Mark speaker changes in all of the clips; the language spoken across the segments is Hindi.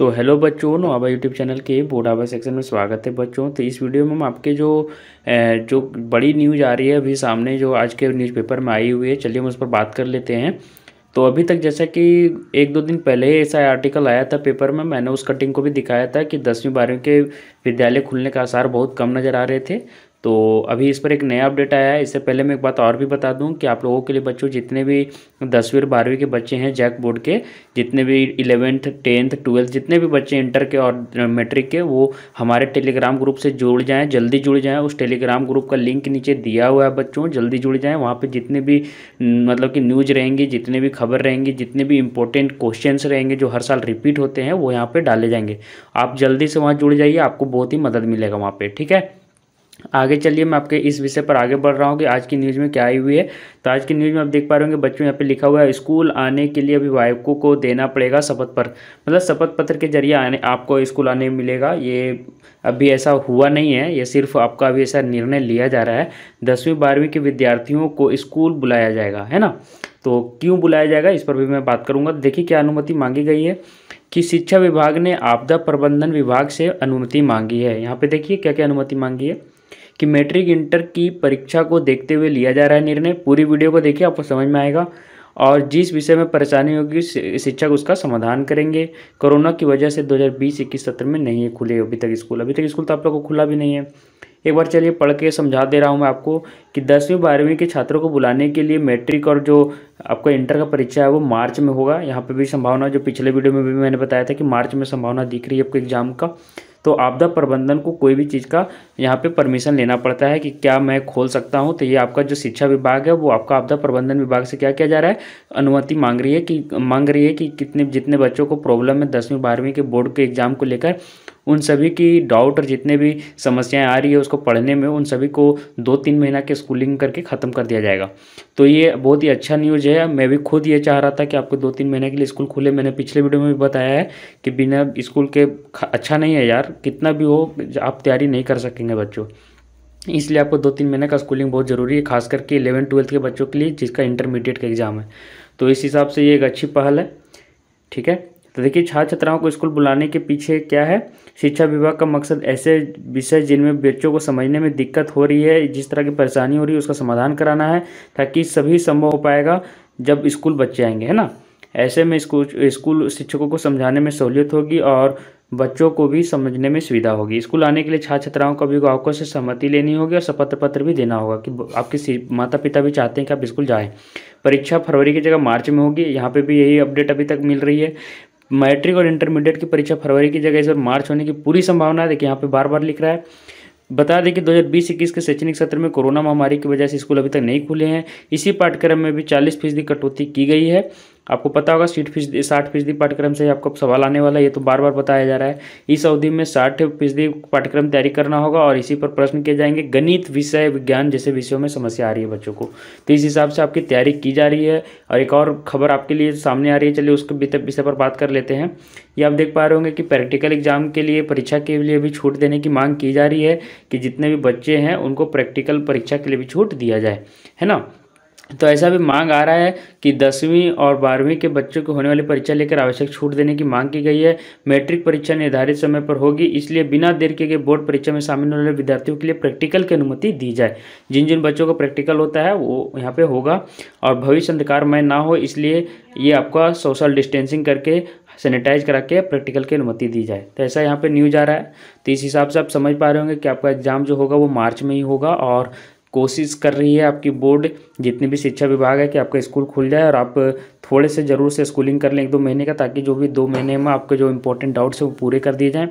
Speaker 1: तो हेलो बच्चों नोआबा यूट्यूब चैनल के बोर्ड आवा सेक्शन में स्वागत है बच्चों तो इस वीडियो में हम आपके जो जो बड़ी न्यूज़ आ रही है अभी सामने जो आज के न्यूज़पेपर में आई हुई है चलिए हम उस पर बात कर लेते हैं तो अभी तक जैसा कि एक दो दिन पहले ऐसा आर्टिकल आया था पेपर में मैंने उस कटिंग को भी दिखाया था कि दसवीं बारहवीं के विद्यालय खुलने का आसार बहुत कम नज़र आ रहे थे तो अभी इस पर एक नया अपडेट आया है इससे पहले मैं एक बात और भी बता दूं कि आप लोगों के लिए बच्चों जितने भी दसवीं और बारहवीं के बच्चे हैं जैक बोर्ड के जितने भी इलेवेंथ टेंथ ट्वेल्थ जितने भी बच्चे इंटर के और मैट्रिक के वो हमारे टेलीग्राम ग्रुप से जुड़ जाएँ जल्दी जुड़ जाएँ उस टेलीग्राम ग्रुप का लिंक नीचे दिया हुआ है बच्चों जल्दी जुड़ जाएँ वहाँ पर जितने भी मतलब कि न्यूज़ रहेंगी जितने भी खबर रहेंगी जितने भी इंपॉर्टेंट क्वेश्चन रहेंगे जो हर साल रिपीट होते हैं वो यहाँ पर डाले जाएंगे आप जल्दी से वहाँ जुड़ जाइए आपको बहुत ही मदद मिलेगा वहाँ पर ठीक है आगे चलिए मैं आपके इस विषय पर आगे बढ़ रहा हूँ कि आज की न्यूज़ में क्या आई हुई है तो आज की न्यूज़ में आप देख पा रहे होंगे बच्चों यहाँ पे लिखा हुआ है स्कूल आने के लिए अभिभावकों को देना पड़ेगा शपथ पत्र मतलब शपथ पत्र के जरिए आने आपको स्कूल आने मिलेगा ये अभी ऐसा हुआ नहीं है ये सिर्फ आपका अभी ऐसा निर्णय लिया जा रहा है दसवीं बारहवीं के विद्यार्थियों को स्कूल बुलाया जाएगा है ना तो क्यों बुलाया जाएगा इस पर भी मैं बात करूँगा देखिए क्या अनुमति मांगी गई है कि शिक्षा विभाग ने आपदा प्रबंधन विभाग से अनुमति मांगी है यहाँ पर देखिए क्या क्या अनुमति मांगी है कि मैट्रिक इंटर की परीक्षा को देखते हुए लिया जा रहा है निर्णय पूरी वीडियो को देखिए आपको समझ में आएगा और जिस विषय में परेशानी होगी शिक्षक उसका समाधान करेंगे कोरोना की वजह से 2020-21 सत्र में नहीं है खुले अभी तक स्कूल अभी तक स्कूल तो आप लोग को खुला भी नहीं है एक बार चलिए पढ़ के समझा दे रहा हूँ मैं आपको कि दसवीं बारहवीं के छात्रों को बुलाने के लिए मैट्रिक और जो आपका इंटर का परीक्षा है वो मार्च में होगा यहाँ पे भी संभावना जो पिछले वीडियो में भी मैंने बताया था कि मार्च में संभावना दिख रही है आपको एग्जाम का तो आपदा प्रबंधन को कोई भी चीज़ का यहाँ पे परमिशन लेना पड़ता है कि क्या मैं खोल सकता हूँ तो ये आपका जो शिक्षा विभाग है वो आपका आपदा प्रबंधन विभाग से क्या किया जा रहा है अनुमति मांग रही है कि मांग रही है कि कितने जितने बच्चों को प्रॉब्लम है दसवीं बारहवीं के बोर्ड के एग्ज़ाम को लेकर उन सभी की डाउट और जितने भी समस्याएं आ रही है उसको पढ़ने में उन सभी को दो तीन महीना के स्कूलिंग करके ख़त्म कर दिया जाएगा तो ये बहुत ही अच्छा न्यूज़ है मैं भी खुद ये चाह रहा था कि आपको दो तीन महीने के लिए स्कूल खुले मैंने पिछले वीडियो में भी बताया है कि बिना स्कूल के अच्छा नहीं है यार कितना भी हो आप तैयारी नहीं कर सकेंगे बच्चों इसलिए आपको दो तीन महीने का स्कूलिंग बहुत ज़रूरी है खास करके इलेवन ट्वेल्थ के बच्चों के लिए जिसका इंटरमीडिएट का एग्ज़ाम है तो इस हिसाब से ये एक अच्छी पहल है ठीक है तो देखिए छात्र छात्राओं को स्कूल बुलाने के पीछे क्या है शिक्षा विभाग का मकसद ऐसे विषय जिनमें बच्चों को समझने में दिक्कत हो रही है जिस तरह की परेशानी हो रही है उसका समाधान कराना है ताकि सभी संभव हो पाएगा जब स्कूल बच्चे आएंगे है ना ऐसे में स्कूल स्कूल शिक्षकों को समझाने में सहूलियत होगी और बच्चों को भी समझने में सुविधा होगी स्कूल आने के लिए छात्र छात्राओं को अभिभावकों से सहमति लेनी होगी और शपथ पत्र भी देना होगा कि आपके माता पिता भी चाहते हैं कि आप स्कूल जाएँ परीक्षा फरवरी की जगह मार्च में होगी यहाँ पे भी यही अपडेट अभी तक मिल रही है मैट्रिक और इंटरमीडिएट की परीक्षा फरवरी की जगह इस बार मार्च होने की पूरी संभावना है देखिए यहाँ पे बार बार लिख रहा है बता दें कि 2020-21 के शैक्षणिक सत्र में कोरोना महामारी की वजह से स्कूल अभी तक नहीं खुले हैं इसी पाठ्यक्रम में भी 40 फीसदी कटौती की गई है आपको पता होगा सीट फीसदी साठ फीसदी पाठ्यक्रम से आपको सवाल आने वाला है ये तो बार बार बताया जा रहा है इस अवधि में साठ फीसदी पाठ्यक्रम तैयारी करना होगा और इसी पर प्रश्न किए जाएंगे गणित विषय विज्ञान जैसे विषयों में समस्या आ रही है बच्चों को तो इस हिसाब से आपकी तैयारी की जा रही है और एक और खबर आपके लिए सामने आ रही है चलिए उसके विषय पर बात कर लेते हैं ये आप देख पा रहे होंगे कि प्रैक्टिकल एग्जाम के लिए परीक्षा के लिए भी छूट देने की मांग की जा रही है कि जितने भी बच्चे हैं उनको प्रैक्टिकल परीक्षा के लिए भी छूट दिया जाए है ना तो ऐसा भी मांग आ रहा है कि दसवीं और बारहवीं के बच्चों को होने वाली परीक्षा लेकर आवश्यक छूट देने की मांग की गई है मैट्रिक परीक्षा निर्धारित समय पर होगी इसलिए बिना देर के बोर्ड परीक्षा में शामिल होने वाले विद्यार्थियों के लिए प्रैक्टिकल की अनुमति दी जाए जिन जिन बच्चों को प्रैक्टिकल होता है वो यहाँ पर होगा और भविष्य अंधकारमय ना हो इसलिए ये आपका सोशल डिस्टेंसिंग करके सैनिटाइज करा के प्रैक्टिकल की अनुमति दी जाए तो ऐसा यहाँ पर न्यूज आ रहा है तो इस हिसाब से आप समझ पा रहे होंगे कि आपका एग्ज़ाम जो होगा वो मार्च में ही होगा और कोशिश कर रही है आपकी बोर्ड जितने भी शिक्षा विभाग है कि आपका स्कूल खुल जाए और आप थोड़े से ज़रूर से स्कूलिंग कर लें एक दो महीने का ताकि जो भी दो महीने में आपके जो इंपॉर्टेंट डाउट्स हैं वो पूरे कर दिए जाएं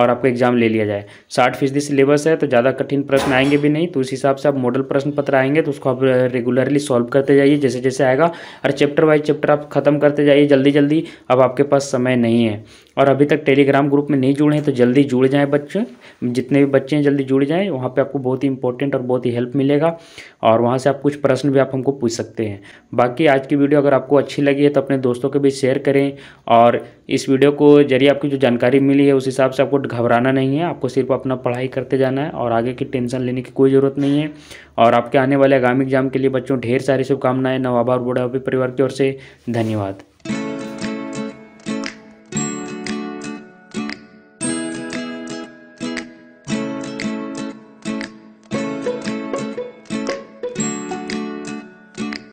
Speaker 1: और आपका एग्ज़ाम ले लिया जाए साठ फीसदी सिलेबस है तो ज़्यादा कठिन प्रश्न आएंगे भी नहीं तो उस हिसाब से आप मॉडल प्रश्न पत्र आएंगे तो उसको आप रेगुलरली सॉल्व करते जाइए जैसे जैसे आएगा और चैप्टर वाइज चैप्टर आप खत्म करते जाइए जल्दी जल्दी अब आपके पास समय नहीं है और अभी तक टेलीग्राम ग्रुप में नहीं जुड़े हैं तो जल्दी जुड़ जाएं बच्चे जितने भी बच्चे हैं जल्दी जुड़ जाएं वहाँ पे आपको बहुत ही इंपॉर्टेंट और बहुत ही हेल्प मिलेगा और वहाँ से आप कुछ प्रश्न भी आप हमको पूछ सकते हैं बाकी आज की वीडियो अगर आपको अच्छी लगी है तो अपने दोस्तों के बीच शेयर करें और इस वीडियो को जरिए आपकी जो जानकारी मिली है उस हिसाब से आपको घबराना नहीं है आपको सिर्फ अपना पढ़ाई करते जाना है और आगे की टेंशन लेने की कोई ज़रूरत नहीं है और आपके आने वाले आगामी एग्जाम के लिए बच्चों ढेर सारी शुभकामनाएं नवाबार बुढ़ापी परिवार की ओर से धन्यवाद